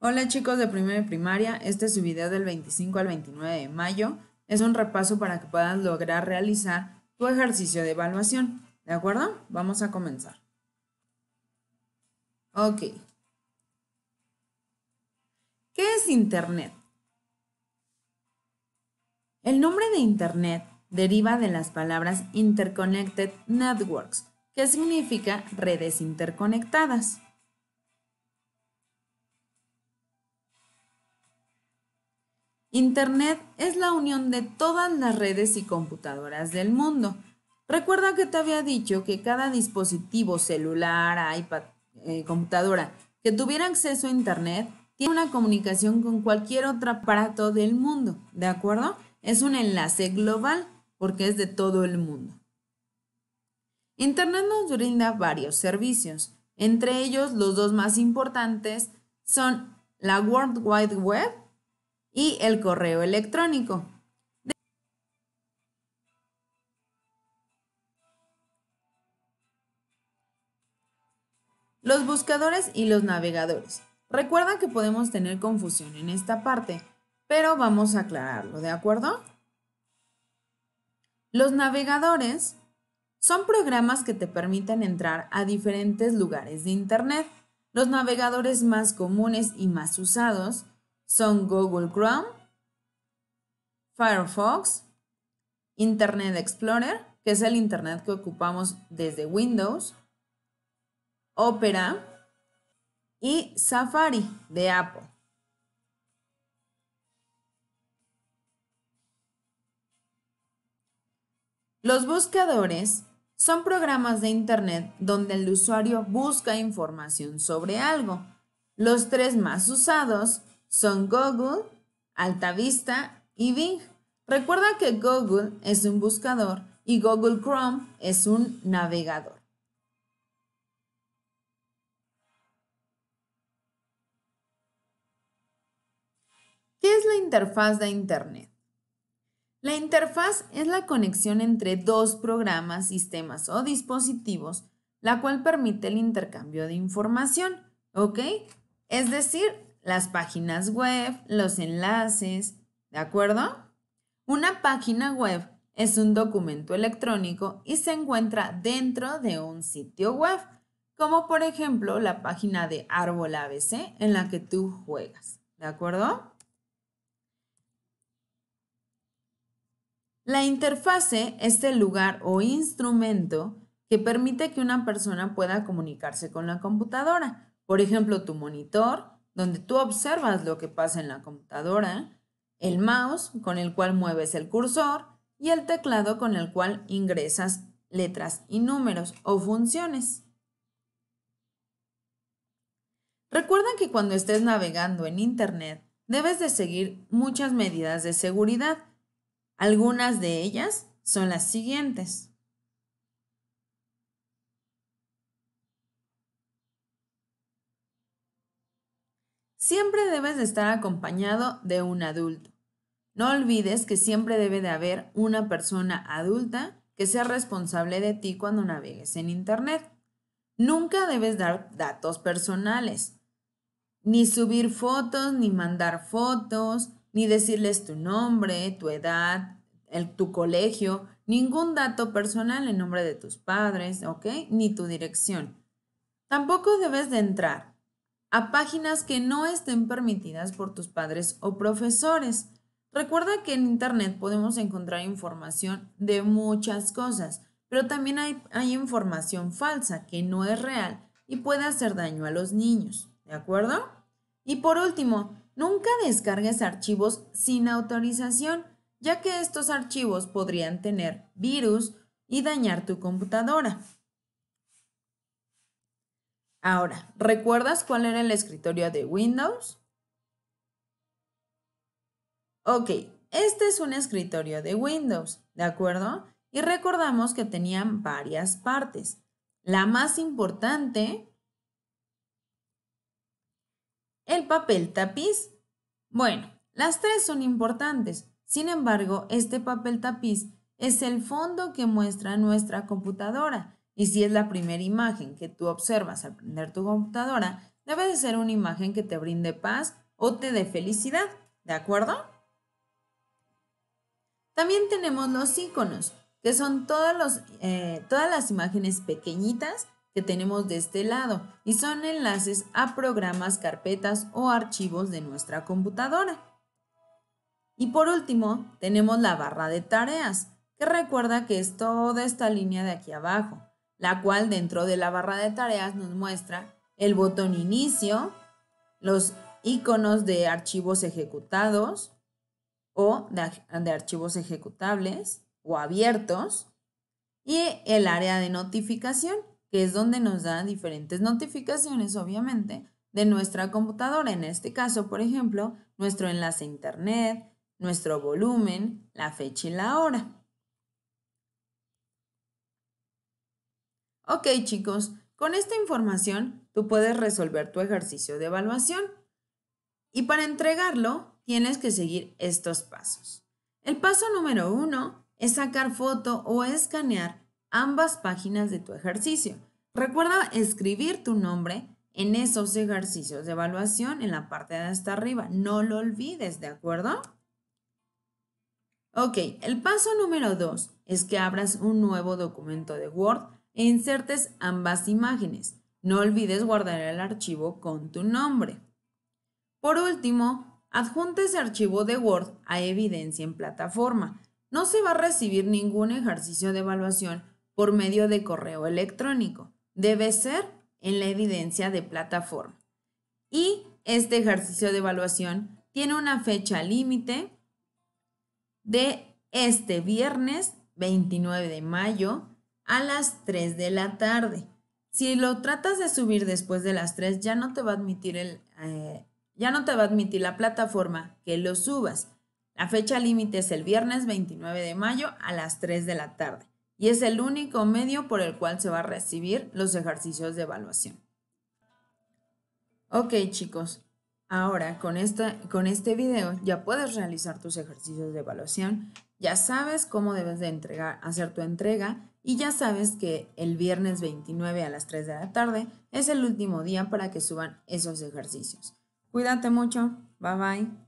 Hola chicos de Primera y primaria, este es su video del 25 al 29 de mayo. Es un repaso para que puedas lograr realizar tu ejercicio de evaluación. ¿De acuerdo? Vamos a comenzar. Ok. ¿Qué es Internet? El nombre de Internet deriva de las palabras Interconnected Networks, que significa redes interconectadas. Internet es la unión de todas las redes y computadoras del mundo. Recuerda que te había dicho que cada dispositivo celular, iPad, eh, computadora que tuviera acceso a Internet tiene una comunicación con cualquier otro aparato del mundo, ¿de acuerdo? Es un enlace global porque es de todo el mundo. Internet nos brinda varios servicios, entre ellos los dos más importantes son la World Wide Web y el correo electrónico. Los buscadores y los navegadores. Recuerda que podemos tener confusión en esta parte, pero vamos a aclararlo, ¿de acuerdo? Los navegadores son programas que te permiten entrar a diferentes lugares de Internet. Los navegadores más comunes y más usados son Google Chrome, Firefox, Internet Explorer, que es el Internet que ocupamos desde Windows, Opera y Safari de Apple. Los buscadores son programas de Internet donde el usuario busca información sobre algo. Los tres más usados son Google, Altavista y Bing. Recuerda que Google es un buscador y Google Chrome es un navegador. ¿Qué es la interfaz de Internet? La interfaz es la conexión entre dos programas, sistemas o dispositivos, la cual permite el intercambio de información, ¿ok? Es decir, las páginas web, los enlaces, ¿de acuerdo? Una página web es un documento electrónico y se encuentra dentro de un sitio web, como por ejemplo la página de Árbol ABC en la que tú juegas, ¿de acuerdo? La interfase es el lugar o instrumento que permite que una persona pueda comunicarse con la computadora, por ejemplo tu monitor, donde tú observas lo que pasa en la computadora, el mouse con el cual mueves el cursor y el teclado con el cual ingresas letras y números o funciones. Recuerda que cuando estés navegando en Internet debes de seguir muchas medidas de seguridad. Algunas de ellas son las siguientes. siempre debes de estar acompañado de un adulto. No olvides que siempre debe de haber una persona adulta que sea responsable de ti cuando navegues en Internet. Nunca debes dar datos personales, ni subir fotos, ni mandar fotos, ni decirles tu nombre, tu edad, el, tu colegio, ningún dato personal en nombre de tus padres, ¿ok? Ni tu dirección. Tampoco debes de entrar a páginas que no estén permitidas por tus padres o profesores. Recuerda que en Internet podemos encontrar información de muchas cosas, pero también hay, información falsa que no es real y puede hacer daño a los niños, ¿de acuerdo? Y por último, nunca descargues archivos sin autorización, ya que estos archivos podrían tener virus y dañar tu computadora. Ahora, ¿recuerdas cuál era el escritorio de Windows? Ok, este es un escritorio de Windows, ¿de acuerdo? Y recordamos que tenían varias partes. La más importante, el papel tapiz. Bueno, las tres son importantes. Sin embargo, este papel tapiz es el fondo que muestra nuestra computadora y si es la primera imagen que tú observas al prender tu computadora, debe de ser una imagen que te brinde paz o te dé felicidad, ¿de acuerdo? También tenemos los iconos, que son eh, todas las imágenes pequeñitas que tenemos de este lado y son enlaces a programas, carpetas o archivos de nuestra computadora. Y por último, tenemos la barra de tareas, que recuerda que es toda esta línea de aquí abajo la cual dentro de la barra de tareas nos muestra el botón inicio, los iconos de archivos ejecutados o de, archivos ejecutables o abiertos y el área de notificación, que es donde nos da diferentes notificaciones, obviamente, de nuestra computadora. En este caso, por ejemplo, nuestro enlace a Internet, nuestro volumen, la fecha y la hora. Ok chicos, con esta información tú puedes resolver tu ejercicio de evaluación y para entregarlo tienes que seguir estos pasos. El paso número uno es sacar foto o escanear ambas páginas de tu ejercicio. Recuerda escribir tu nombre en esos ejercicios de evaluación en la parte de hasta arriba. No lo olvides, ¿de acuerdo? Ok, el paso número dos es que abras un nuevo documento de Word e insertes ambas imágenes. No olvides guardar el archivo con tu nombre. Por último, adjuntes ese archivo de Word a evidencia en plataforma. No se va a recibir ningún ejercicio de evaluación por medio de correo electrónico. Debe ser en la evidencia de plataforma. Y este ejercicio de evaluación tiene una fecha límite de este viernes 29 de mayo a las 3 de la tarde. Si lo tratas de subir después de las 3, ya no te va a admitir, el, eh, ya no te va a admitir la plataforma que lo subas. La fecha límite es el viernes 29 de mayo a las 3 de la tarde y es el único medio por el cual se va a recibir los ejercicios de evaluación. Ok chicos, Ahora, con, esta, con este video ya puedes realizar tus ejercicios de evaluación, ya sabes cómo debes de entregar, hacer tu entrega y ya sabes que el viernes 29 a las 3 de la tarde es el último día para que suban esos ejercicios. Cuídate mucho, bye bye.